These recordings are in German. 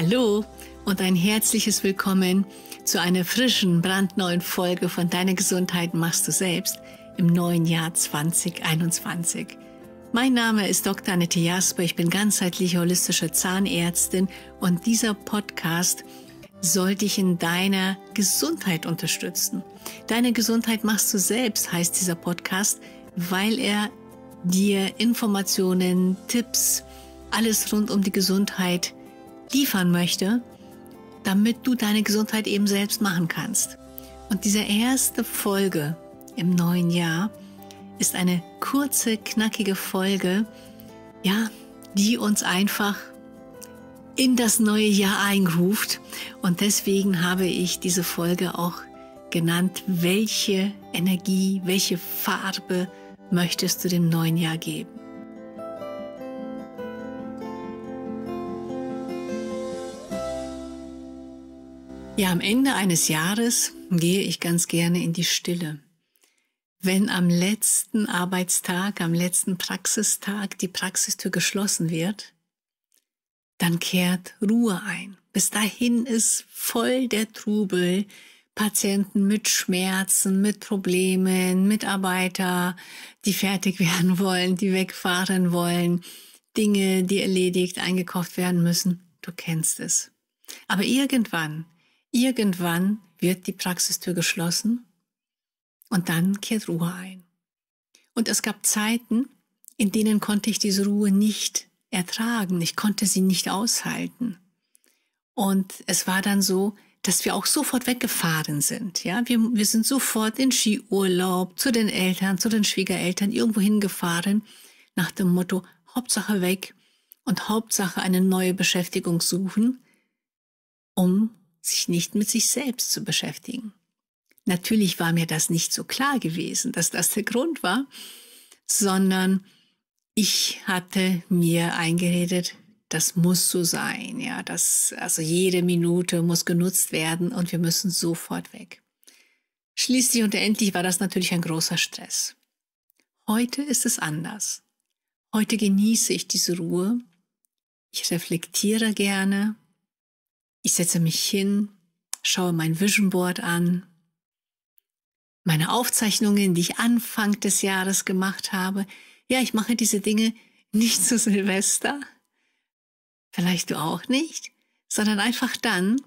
Hallo und ein herzliches Willkommen zu einer frischen, brandneuen Folge von Deine Gesundheit machst du selbst im neuen Jahr 2021. Mein Name ist Dr. Annette Jasper, ich bin ganzheitliche holistische Zahnärztin und dieser Podcast soll dich in deiner Gesundheit unterstützen. Deine Gesundheit machst du selbst, heißt dieser Podcast, weil er dir Informationen, Tipps, alles rund um die Gesundheit liefern möchte, damit du deine Gesundheit eben selbst machen kannst. Und diese erste Folge im neuen Jahr ist eine kurze, knackige Folge, ja, die uns einfach in das neue Jahr einruft. Und deswegen habe ich diese Folge auch genannt, welche Energie, welche Farbe möchtest du dem neuen Jahr geben? Ja, am Ende eines Jahres gehe ich ganz gerne in die Stille. Wenn am letzten Arbeitstag, am letzten Praxistag die Praxistür geschlossen wird, dann kehrt Ruhe ein. Bis dahin ist voll der Trubel, Patienten mit Schmerzen, mit Problemen, Mitarbeiter, die fertig werden wollen, die wegfahren wollen, Dinge, die erledigt, eingekauft werden müssen. Du kennst es. Aber irgendwann Irgendwann wird die Praxistür geschlossen und dann kehrt Ruhe ein. Und es gab Zeiten, in denen konnte ich diese Ruhe nicht ertragen, ich konnte sie nicht aushalten. Und es war dann so, dass wir auch sofort weggefahren sind. Ja, wir, wir sind sofort in Skiurlaub zu den Eltern, zu den Schwiegereltern irgendwo hingefahren nach dem Motto Hauptsache weg und Hauptsache eine neue Beschäftigung suchen, um sich nicht mit sich selbst zu beschäftigen. Natürlich war mir das nicht so klar gewesen, dass das der Grund war, sondern ich hatte mir eingeredet, das muss so sein, ja, das, also jede Minute muss genutzt werden und wir müssen sofort weg. Schließlich und endlich war das natürlich ein großer Stress. Heute ist es anders. Heute genieße ich diese Ruhe. Ich reflektiere gerne, ich setze mich hin, schaue mein Vision Board an, meine Aufzeichnungen, die ich Anfang des Jahres gemacht habe. Ja, ich mache diese Dinge nicht zu Silvester, vielleicht du auch nicht, sondern einfach dann,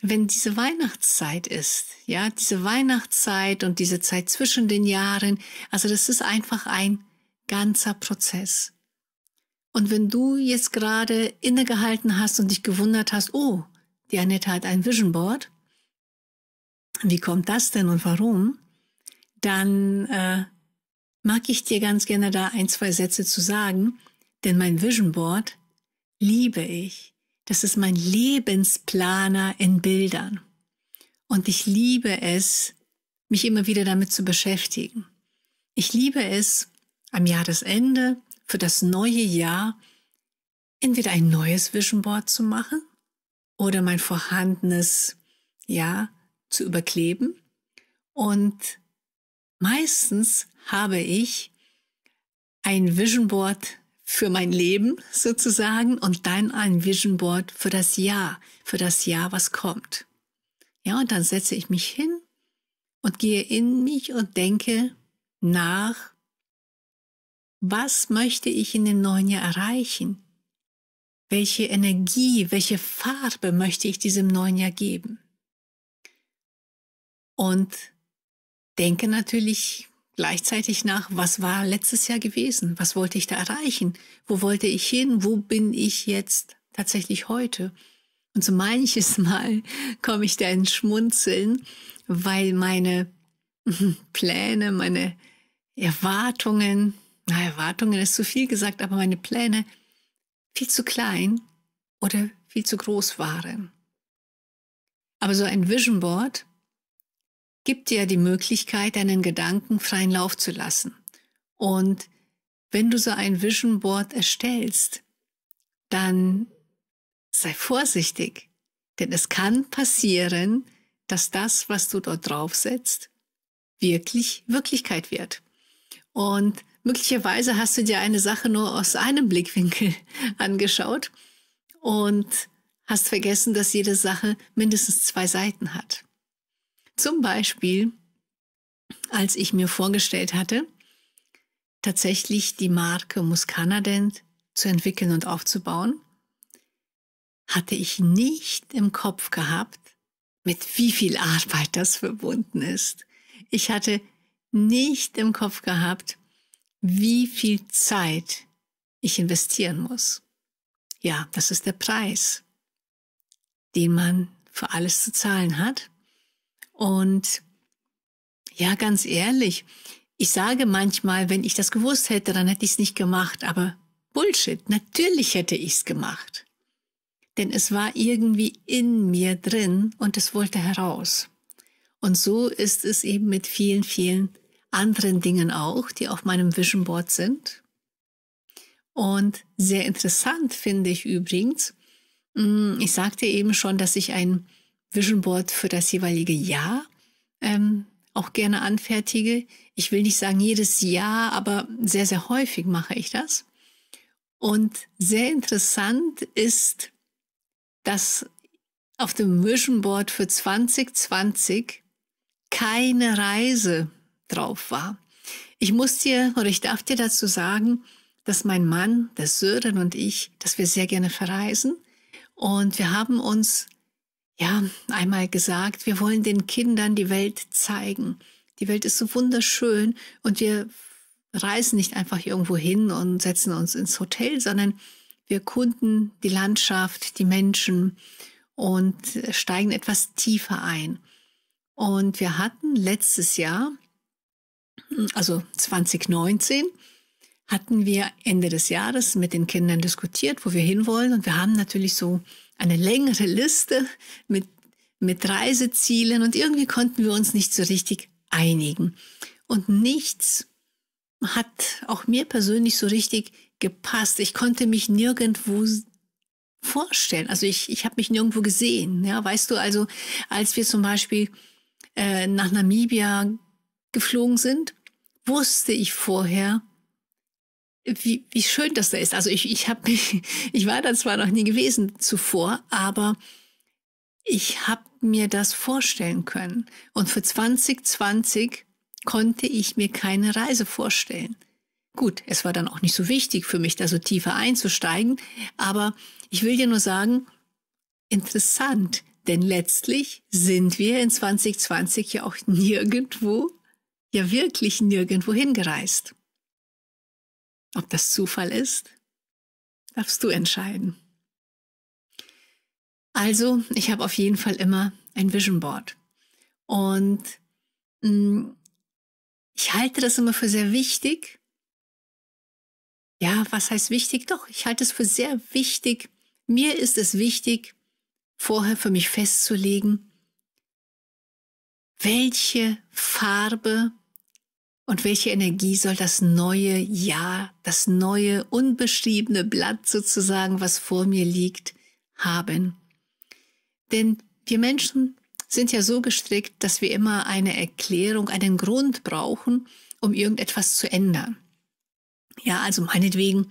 wenn diese Weihnachtszeit ist, ja, diese Weihnachtszeit und diese Zeit zwischen den Jahren, also das ist einfach ein ganzer Prozess. Und wenn du jetzt gerade innegehalten hast und dich gewundert hast, oh, die Annette hat ein Vision Board, wie kommt das denn und warum? Dann äh, mag ich dir ganz gerne da ein, zwei Sätze zu sagen, denn mein Vision Board liebe ich. Das ist mein Lebensplaner in Bildern. Und ich liebe es, mich immer wieder damit zu beschäftigen. Ich liebe es, am Jahresende für das neue Jahr entweder ein neues Vision Board zu machen oder mein vorhandenes Jahr zu überkleben. Und meistens habe ich ein Vision Board für mein Leben sozusagen und dann ein Vision Board für das Jahr, für das Jahr, was kommt. Ja, und dann setze ich mich hin und gehe in mich und denke nach, was möchte ich in dem neuen Jahr erreichen? Welche Energie, welche Farbe möchte ich diesem neuen Jahr geben? Und denke natürlich gleichzeitig nach, was war letztes Jahr gewesen? Was wollte ich da erreichen? Wo wollte ich hin? Wo bin ich jetzt tatsächlich heute? Und so manches Mal komme ich da ins Schmunzeln, weil meine Pläne, meine Erwartungen, na, Erwartungen ist zu viel gesagt, aber meine Pläne viel zu klein oder viel zu groß waren. Aber so ein Vision Board gibt dir die Möglichkeit, deinen Gedanken freien Lauf zu lassen. Und wenn du so ein Vision Board erstellst, dann sei vorsichtig, denn es kann passieren, dass das, was du dort draufsetzt, wirklich Wirklichkeit wird. Und möglicherweise hast du dir eine Sache nur aus einem Blickwinkel angeschaut und hast vergessen, dass jede Sache mindestens zwei Seiten hat. Zum Beispiel, als ich mir vorgestellt hatte, tatsächlich die Marke Muscanadent zu entwickeln und aufzubauen, hatte ich nicht im Kopf gehabt, mit wie viel Arbeit das verbunden ist. Ich hatte nicht im Kopf gehabt, wie viel Zeit ich investieren muss. Ja, das ist der Preis, den man für alles zu zahlen hat. Und ja, ganz ehrlich, ich sage manchmal, wenn ich das gewusst hätte, dann hätte ich es nicht gemacht. Aber Bullshit, natürlich hätte ich es gemacht. Denn es war irgendwie in mir drin und es wollte heraus. Und so ist es eben mit vielen, vielen anderen Dingen auch, die auf meinem Vision Board sind. Und sehr interessant finde ich übrigens, hm, ich sagte eben schon, dass ich ein Vision Board für das jeweilige Jahr ähm, auch gerne anfertige. Ich will nicht sagen jedes Jahr, aber sehr, sehr häufig mache ich das. Und sehr interessant ist, dass auf dem Vision Board für 2020 keine Reise drauf war. Ich muss dir oder ich darf dir dazu sagen, dass mein Mann, der Sören und ich, dass wir sehr gerne verreisen. Und wir haben uns, ja, einmal gesagt, wir wollen den Kindern die Welt zeigen. Die Welt ist so wunderschön und wir reisen nicht einfach irgendwo hin und setzen uns ins Hotel, sondern wir kunden die Landschaft, die Menschen und steigen etwas tiefer ein. Und wir hatten letztes Jahr also 2019, hatten wir Ende des Jahres mit den Kindern diskutiert, wo wir hinwollen. Und wir haben natürlich so eine längere Liste mit, mit Reisezielen und irgendwie konnten wir uns nicht so richtig einigen. Und nichts hat auch mir persönlich so richtig gepasst. Ich konnte mich nirgendwo vorstellen. Also ich, ich habe mich nirgendwo gesehen. Ja, weißt du, also als wir zum Beispiel äh, nach Namibia geflogen sind, wusste ich vorher, wie, wie schön das da ist. Also ich, ich habe mich, ich war da zwar noch nie gewesen zuvor, aber ich habe mir das vorstellen können. Und für 2020 konnte ich mir keine Reise vorstellen. Gut, es war dann auch nicht so wichtig für mich, da so tiefer einzusteigen, aber ich will dir nur sagen, interessant, denn letztlich sind wir in 2020 ja auch nirgendwo ja wirklich nirgendwo hingereist. Ob das Zufall ist, darfst du entscheiden. Also, ich habe auf jeden Fall immer ein Vision Board. Und mh, mm, ich halte das immer für sehr wichtig. Ja, was heißt wichtig? Doch, ich halte es für sehr wichtig. Mir ist es wichtig, vorher für mich festzulegen, welche Farbe und welche Energie soll das neue Jahr, das neue unbeschriebene Blatt sozusagen, was vor mir liegt, haben? Denn wir Menschen sind ja so gestrickt, dass wir immer eine Erklärung, einen Grund brauchen, um irgendetwas zu ändern. Ja, also meinetwegen,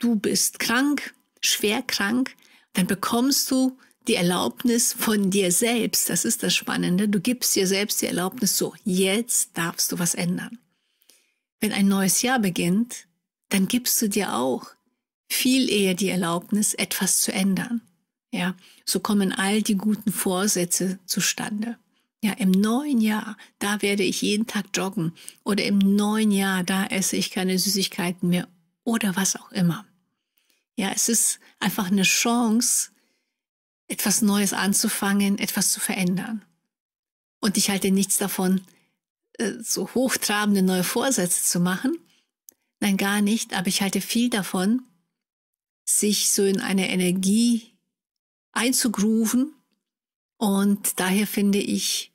du bist krank, schwer krank, dann bekommst du die Erlaubnis von dir selbst. Das ist das Spannende. Du gibst dir selbst die Erlaubnis, so, jetzt darfst du was ändern. Wenn ein neues Jahr beginnt, dann gibst du dir auch viel eher die Erlaubnis, etwas zu ändern. Ja, so kommen all die guten Vorsätze zustande. Ja, im neuen Jahr, da werde ich jeden Tag joggen oder im neuen Jahr, da esse ich keine Süßigkeiten mehr oder was auch immer. Ja, es ist einfach eine Chance, etwas Neues anzufangen, etwas zu verändern. Und ich halte nichts davon, äh, so hochtrabende neue Vorsätze zu machen. Nein, gar nicht, aber ich halte viel davon, sich so in eine Energie einzugrooven. Und daher finde ich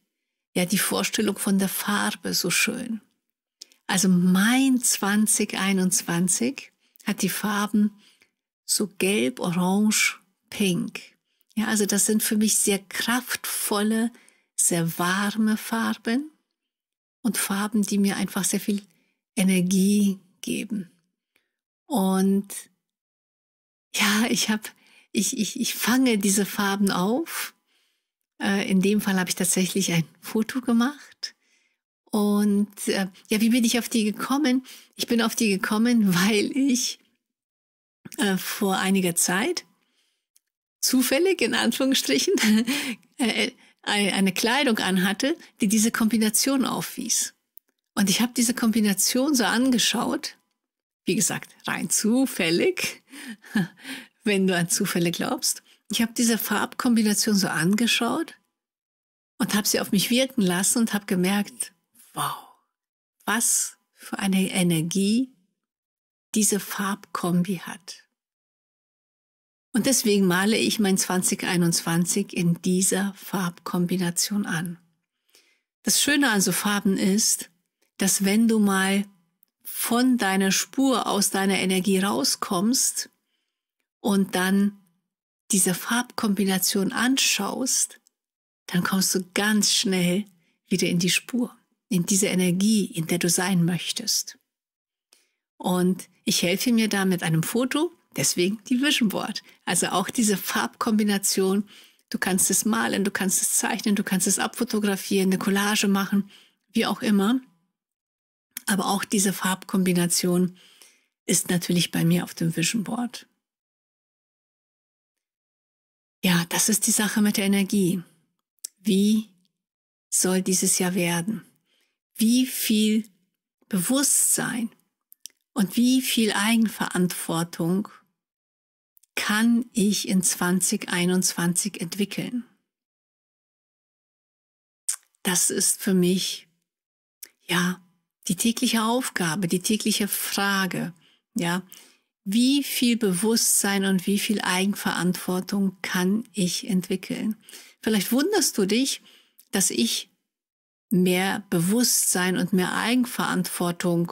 ja die Vorstellung von der Farbe so schön. Also mein 2021 hat die Farben so gelb, orange, pink. Ja, also das sind für mich sehr kraftvolle, sehr warme Farben und Farben, die mir einfach sehr viel Energie geben. Und ja, ich habe, ich, ich, ich fange diese Farben auf. Äh, in dem Fall habe ich tatsächlich ein Foto gemacht. Und äh, ja, wie bin ich auf die gekommen? Ich bin auf die gekommen, weil ich äh, vor einiger Zeit zufällig in Anführungsstrichen äh, eine Kleidung anhatte, die diese Kombination aufwies. Und ich habe diese Kombination so angeschaut, wie gesagt, rein zufällig, wenn du an Zufälle glaubst. Ich habe diese Farbkombination so angeschaut und habe sie auf mich wirken lassen und habe gemerkt, wow, was für eine Energie diese Farbkombi hat. Und deswegen male ich mein 2021 in dieser Farbkombination an. Das Schöne an so Farben ist, dass wenn du mal von deiner Spur aus deiner Energie rauskommst und dann diese Farbkombination anschaust, dann kommst du ganz schnell wieder in die Spur, in diese Energie, in der du sein möchtest. Und ich helfe mir da mit einem Foto, Deswegen die Vision Board. Also auch diese Farbkombination. Du kannst es malen, du kannst es zeichnen, du kannst es abfotografieren, eine Collage machen, wie auch immer. Aber auch diese Farbkombination ist natürlich bei mir auf dem Vision Board. Ja, das ist die Sache mit der Energie. Wie soll dieses Jahr werden? Wie viel Bewusstsein und wie viel Eigenverantwortung kann ich in 2021 entwickeln? Das ist für mich, ja, die tägliche Aufgabe, die tägliche Frage, ja. Wie viel Bewusstsein und wie viel Eigenverantwortung kann ich entwickeln? Vielleicht wunderst du dich, dass ich mehr Bewusstsein und mehr Eigenverantwortung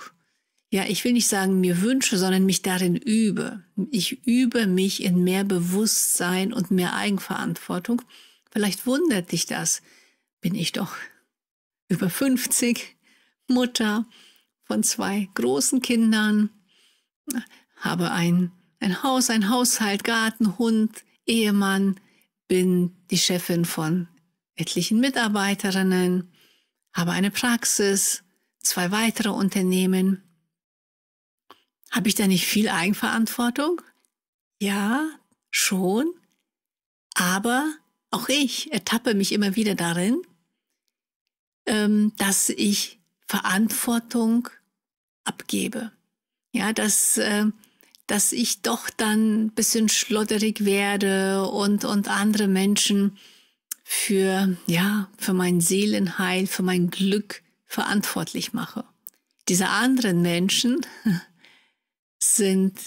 ja, ich will nicht sagen mir wünsche, sondern mich darin übe. Ich übe mich in mehr Bewusstsein und mehr Eigenverantwortung. Vielleicht wundert dich das. Bin ich doch über 50, Mutter von zwei großen Kindern, habe ein, ein Haus, ein Haushalt, Garten, Hund, Ehemann, bin die Chefin von etlichen Mitarbeiterinnen, habe eine Praxis, zwei weitere Unternehmen. Habe ich da nicht viel Eigenverantwortung? Ja, schon. Aber auch ich ertappe mich immer wieder darin, ähm, dass ich Verantwortung abgebe. Ja, dass, äh, dass ich doch dann ein bisschen schlotterig werde und, und andere Menschen für, ja, für mein Seelenheil, für mein Glück verantwortlich mache. Diese anderen Menschen, sind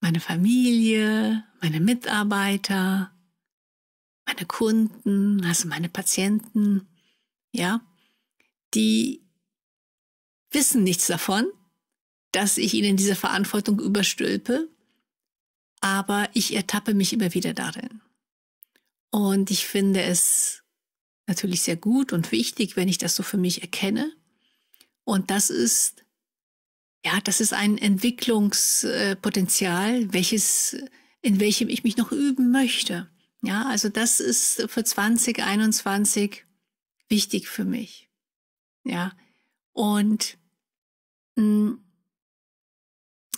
meine Familie, meine Mitarbeiter, meine Kunden, also meine Patienten, ja, die wissen nichts davon, dass ich ihnen diese Verantwortung überstülpe, aber ich ertappe mich immer wieder darin. Und ich finde es natürlich sehr gut und wichtig, wenn ich das so für mich erkenne. Und das ist ja, das ist ein Entwicklungspotenzial, welches, in welchem ich mich noch üben möchte. Ja, also das ist für 2021 wichtig für mich. Ja, und mh, hm,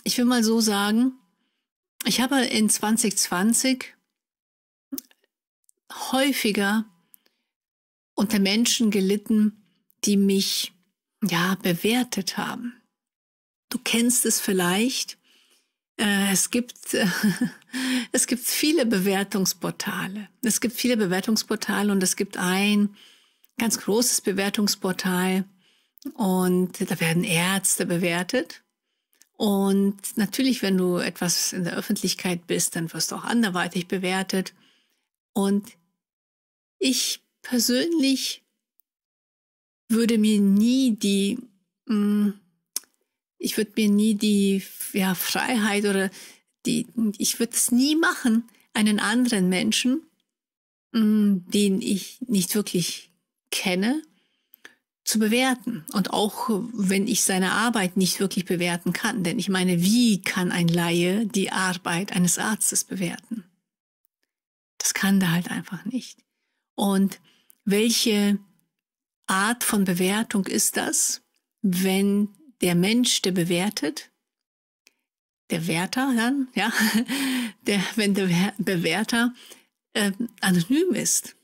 ich will mal so sagen, ich habe in 2020 häufiger unter Menschen gelitten, die mich ja bewertet haben Du kennst es vielleicht. Äh, es gibt, es gibt viele Bewertungsportale. Es gibt viele Bewertungsportale und es gibt ein ganz großes Bewertungsportal und da werden Ärzte bewertet. Und natürlich, wenn du etwas in der Öffentlichkeit bist, dann wirst du auch anderweitig bewertet. Und ich persönlich würde mir nie die mh, mm, ich würde mir nie die ja, Freiheit oder die, ich würde es nie machen, einen anderen Menschen, mm, den ich nicht wirklich kenne, zu bewerten. Und auch wenn ich seine Arbeit nicht wirklich bewerten kann. Denn ich meine, wie kann ein Laie die Arbeit eines Arztes bewerten? Das kann der halt einfach nicht. Und welche Art von Bewertung ist das, wenn der Mensch, der bewertet, der Wärter dann, ja, der, wenn der Bewerter äh, anonym ist.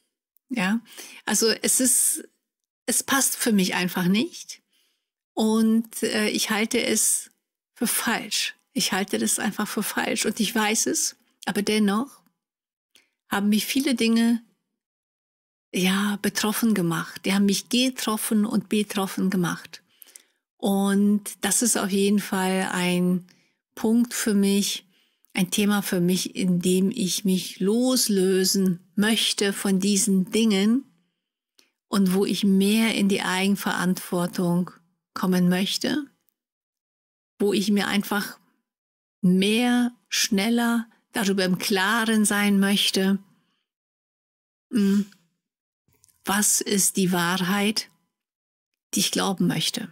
Ja, also es ist, es passt für mich einfach nicht. Und äh, ich halte es für falsch. Ich halte das einfach für falsch. Und ich weiß es, aber dennoch haben mich viele Dinge ja betroffen gemacht. Die haben mich getroffen und betroffen gemacht. Und das ist auf jeden Fall ein Punkt für mich, ein Thema für mich, in dem ich mich loslösen möchte von diesen Dingen und wo ich mehr in die Eigenverantwortung kommen möchte, wo ich mir einfach mehr, schneller darüber im Klaren sein möchte, hm, was ist die Wahrheit, die ich glauben möchte.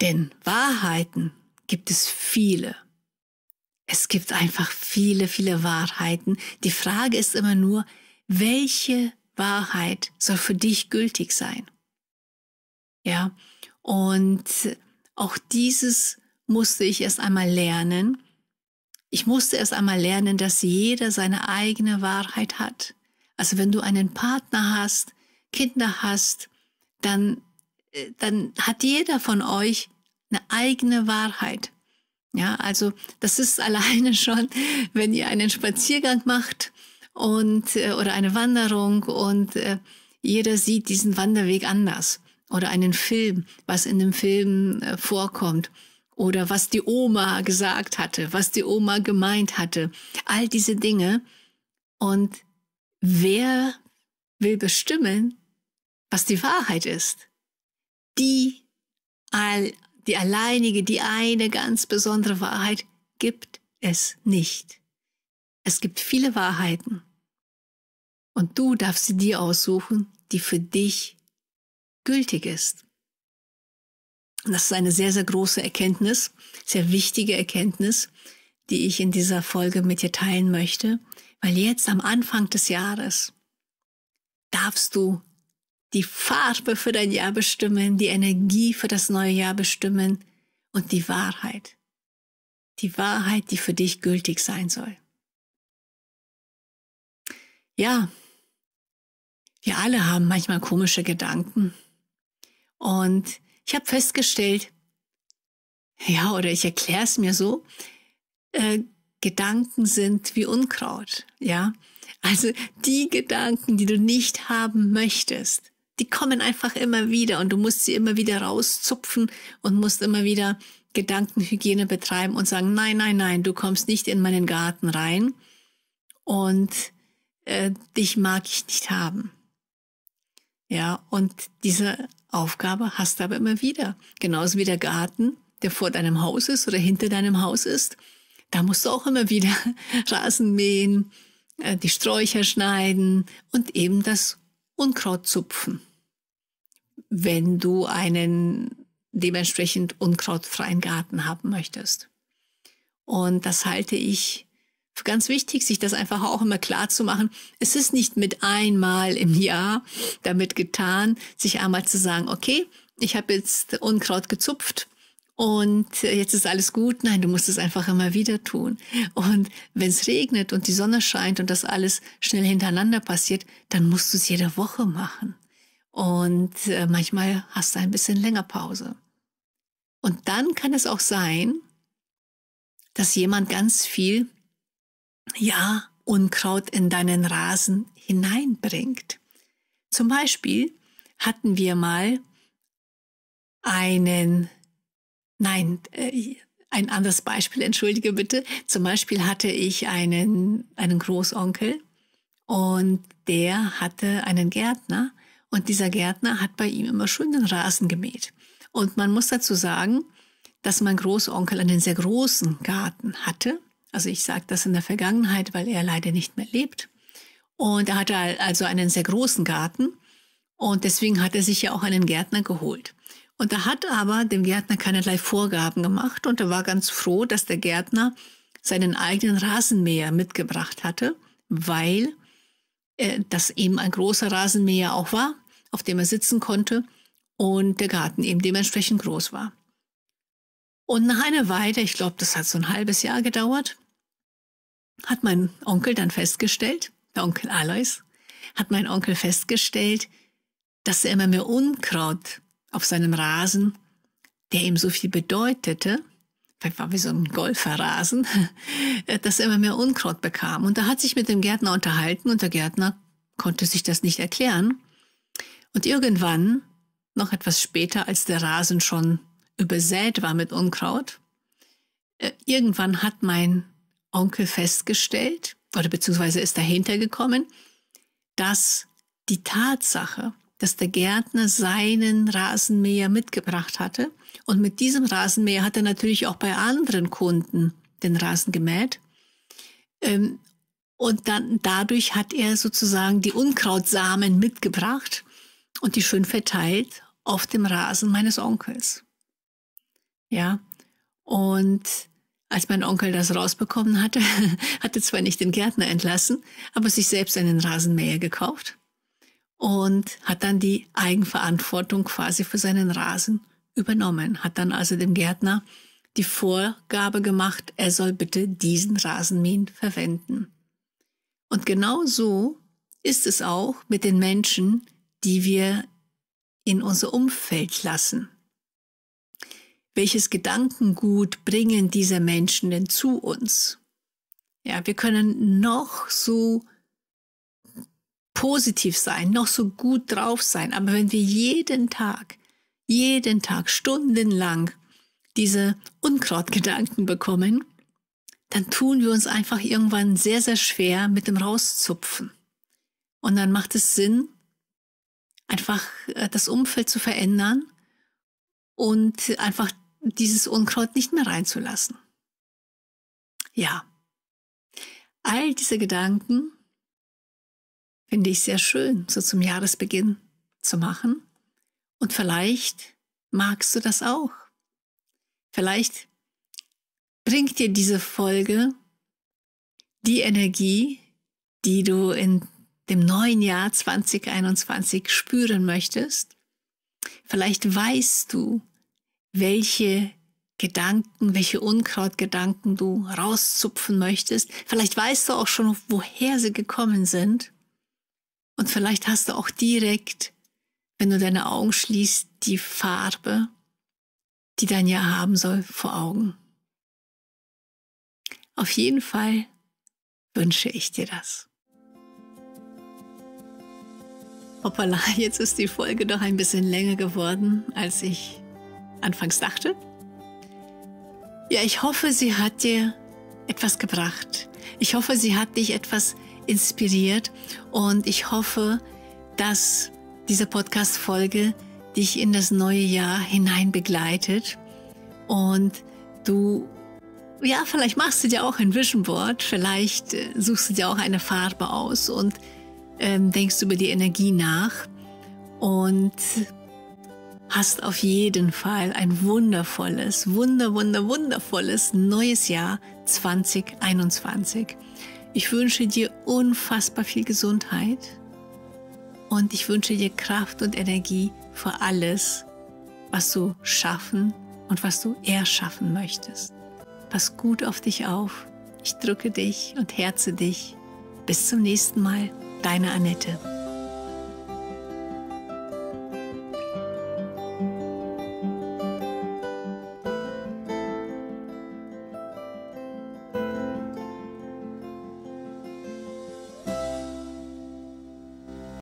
Denn Wahrheiten gibt es viele. Es gibt einfach viele, viele Wahrheiten. Die Frage ist immer nur, welche Wahrheit soll für dich gültig sein? Ja, und auch dieses musste ich erst einmal lernen. Ich musste erst einmal lernen, dass jeder seine eigene Wahrheit hat. Also wenn du einen Partner hast, Kinder hast, dann dann hat jeder von euch eine eigene Wahrheit. Ja, also das ist alleine schon, wenn ihr einen Spaziergang macht und äh, oder eine Wanderung und äh, jeder sieht diesen Wanderweg anders oder einen Film, was in dem Film äh, vorkommt oder was die Oma gesagt hatte, was die Oma gemeint hatte, all diese Dinge und wer will bestimmen, was die Wahrheit ist? die, die alleinige, die eine ganz besondere Wahrheit gibt es nicht. Es gibt viele Wahrheiten. Und du darfst sie dir aussuchen, die für dich gültig ist. Und das ist eine sehr, sehr große Erkenntnis, sehr wichtige Erkenntnis, die ich in dieser Folge mit dir teilen möchte, weil jetzt am Anfang des Jahres darfst du die Farbe für dein Jahr bestimmen, die Energie für das neue Jahr bestimmen und die Wahrheit. Die Wahrheit, die für dich gültig sein soll. Ja, wir alle haben manchmal komische Gedanken. Und ich habe festgestellt, ja, oder ich erkläre es mir so, äh, Gedanken sind wie Unkraut, ja. Also die Gedanken, die du nicht haben möchtest, die kommen einfach immer wieder und du musst sie immer wieder rauszupfen und musst immer wieder Gedankenhygiene betreiben und sagen, nein, nein, nein, du kommst nicht in meinen Garten rein und äh, dich mag ich nicht haben. Ja, und diese Aufgabe hast du aber immer wieder. Genauso wie der Garten, der vor deinem Haus ist oder hinter deinem Haus ist. Da musst du auch immer wieder Rasen mähen, äh, die Sträucher schneiden und eben das Unkraut zupfen wenn du einen dementsprechend unkrautfreien Garten haben möchtest. Und das halte ich für ganz wichtig, sich das einfach auch immer klar zu machen. Es ist nicht mit einmal im Jahr damit getan, sich einmal zu sagen, okay, ich habe jetzt Unkraut gezupft und äh, jetzt ist alles gut. Nein, du musst es einfach immer wieder tun. Und wenn es regnet und die Sonne scheint und das alles schnell hintereinander passiert, dann musst du es jede Woche machen. Und äh, manchmal hast du ein bisschen länger Pause. Und dann kann es auch sein, dass jemand ganz viel, ja, Unkraut in deinen Rasen hineinbringt. Zum Beispiel hatten wir mal einen, nein, äh, ein anderes Beispiel, entschuldige bitte. Zum Beispiel hatte ich einen, einen Großonkel und der hatte einen Gärtner und dieser Gärtner hat bei ihm immer schön den Rasen gemäht. Und man muss dazu sagen, dass mein Großonkel einen sehr großen Garten hatte. Also ich sage das in der Vergangenheit, weil er leider nicht mehr lebt. Und er hatte also einen sehr großen Garten. Und deswegen hat er sich ja auch einen Gärtner geholt. Und er hat aber dem Gärtner keinerlei Vorgaben gemacht. Und er war ganz froh, dass der Gärtner seinen eigenen Rasenmäher mitgebracht hatte, weil äh, das eben ein großer Rasenmäher auch war auf dem er sitzen konnte und der Garten eben dementsprechend groß war. Und nach einer Weile, ich glaube, das hat so ein halbes Jahr gedauert, hat mein Onkel dann festgestellt, der Onkel Alois, hat mein Onkel festgestellt, dass er immer mehr Unkraut auf seinem Rasen, der ihm so viel bedeutete, das war wie so ein Golferrasen, dass er immer mehr Unkraut bekam. Und da hat sich mit dem Gärtner unterhalten und der Gärtner konnte sich das nicht erklären. Und irgendwann, noch etwas später, als der Rasen schon übersät war mit Unkraut, äh, irgendwann hat mein Onkel festgestellt, oder beziehungsweise ist dahinter gekommen, dass die Tatsache, dass der Gärtner seinen Rasenmäher mitgebracht hatte. Und mit diesem Rasenmäher hat er natürlich auch bei anderen Kunden den Rasen gemäht. Ähm, und dann dadurch hat er sozusagen die Unkrautsamen mitgebracht und die schön verteilt auf dem Rasen meines Onkels. Ja, und als mein Onkel das rausbekommen hatte, hatte zwar nicht den Gärtner entlassen, aber sich selbst einen Rasenmäher gekauft und hat dann die Eigenverantwortung quasi für seinen Rasen übernommen, hat dann also dem Gärtner die Vorgabe gemacht, er soll bitte diesen Rasenmähen verwenden. Und genau so ist es auch mit den Menschen, die wir in unser Umfeld lassen. Welches Gedankengut bringen diese Menschen denn zu uns? Ja, wir können noch so positiv sein, noch so gut drauf sein, aber wenn wir jeden Tag, jeden Tag stundenlang diese Unkrautgedanken bekommen, dann tun wir uns einfach irgendwann sehr, sehr schwer mit dem Rauszupfen. Und dann macht es Sinn, einfach äh, das Umfeld zu verändern und einfach dieses Unkraut nicht mehr reinzulassen. Ja, all diese Gedanken finde ich sehr schön, so zum Jahresbeginn zu machen. Und vielleicht magst du das auch. Vielleicht bringt dir diese Folge die Energie, die du in dem neuen Jahr 2021 spüren möchtest. Vielleicht weißt du, welche Gedanken, welche Unkrautgedanken du rauszupfen möchtest. Vielleicht weißt du auch schon, woher sie gekommen sind. Und vielleicht hast du auch direkt, wenn du deine Augen schließt, die Farbe, die dein Jahr haben soll, vor Augen. Auf jeden Fall wünsche ich dir das. Hoppala, jetzt ist die Folge doch ein bisschen länger geworden, als ich anfangs dachte. Ja, ich hoffe, sie hat dir etwas gebracht. Ich hoffe, sie hat dich etwas inspiriert und ich hoffe, dass diese Podcast-Folge dich in das neue Jahr hinein begleitet und du ja, vielleicht machst du dir auch ein Vision Board, vielleicht äh, suchst du dir auch eine Farbe aus und ähm, denkst über die Energie nach und hast auf jeden Fall ein wundervolles, wunder, wunder, wundervolles neues Jahr 2021. Ich wünsche dir unfassbar viel Gesundheit und ich wünsche dir Kraft und Energie für alles, was du schaffen und was du erschaffen möchtest. Pass gut auf dich auf. Ich drücke dich und herze dich. Bis zum nächsten Mal deine Annette.